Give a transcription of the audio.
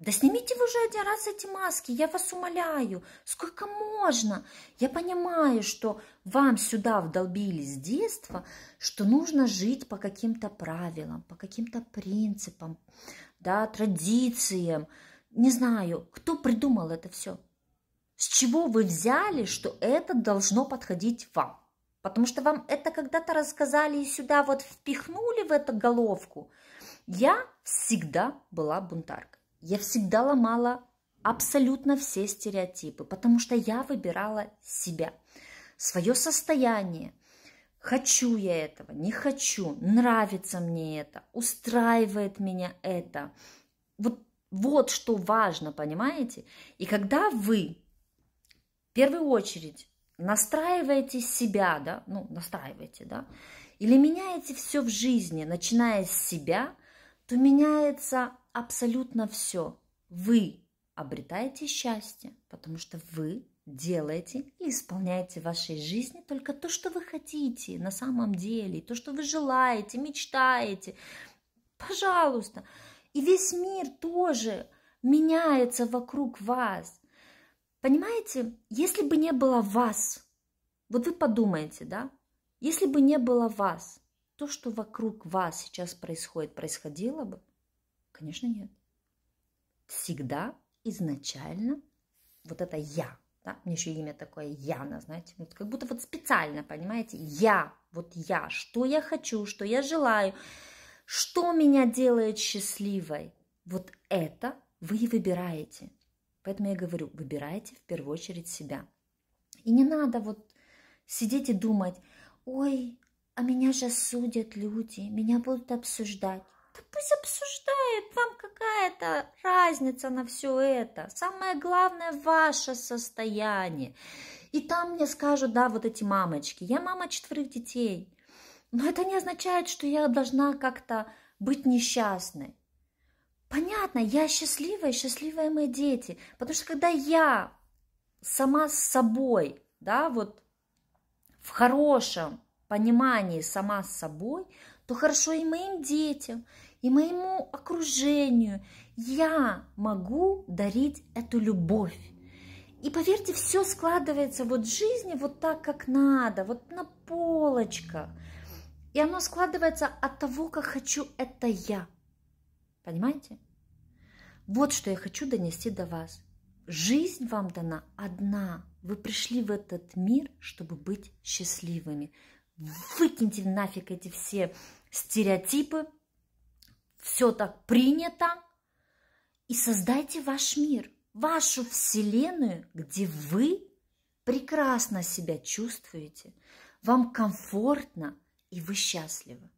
Да снимите вы уже один раз эти маски, я вас умоляю. Сколько можно? Я понимаю, что вам сюда вдолбили с детства, что нужно жить по каким-то правилам, по каким-то принципам, да, традициям. Не знаю, кто придумал это все. С чего вы взяли, что это должно подходить вам? Потому что вам это когда-то рассказали и сюда вот впихнули в эту головку. Я всегда была бунтаркой я всегда ломала абсолютно все стереотипы, потому что я выбирала себя, свое состояние. Хочу я этого, не хочу, нравится мне это, устраивает меня это. Вот, вот что важно, понимаете? И когда вы в первую очередь настраиваете себя, да, ну, настраиваете, да, или меняете все в жизни, начиная с себя, то меняется абсолютно все. Вы обретаете счастье, потому что вы делаете и исполняете в вашей жизни только то, что вы хотите на самом деле, то, что вы желаете, мечтаете. Пожалуйста. И весь мир тоже меняется вокруг вас. Понимаете, если бы не было вас, вот вы подумайте, да, если бы не было вас, то, что вокруг вас сейчас происходит, происходило бы – Конечно, нет. Всегда изначально вот это я, да, мне еще имя такое Яна, знаете, вот как будто вот специально, понимаете, я, вот я, что я хочу, что я желаю, что меня делает счастливой, вот это вы выбираете. Поэтому я говорю, выбирайте в первую очередь себя. И не надо вот сидеть и думать, ой, а меня же судят люди, меня будут обсуждать. Да пусть обсуждает, вам какая-то разница на все это. Самое главное ваше состояние. И там мне скажут, да, вот эти мамочки. Я мама четверых детей. Но это не означает, что я должна как-то быть несчастной. Понятно, я счастливая, счастливые мои дети. Потому что когда я сама с собой, да, вот в хорошем понимании сама с собой, то хорошо и моим детям, и моему окружению. Я могу дарить эту любовь. И поверьте, все складывается вот в жизни вот так, как надо, вот на полочках. И оно складывается от того, как хочу это я. Понимаете? Вот что я хочу донести до вас. Жизнь вам дана одна. Вы пришли в этот мир, чтобы быть счастливыми. Выкиньте нафиг эти все стереотипы, все так принято, и создайте ваш мир, вашу вселенную, где вы прекрасно себя чувствуете, вам комфортно и вы счастливы.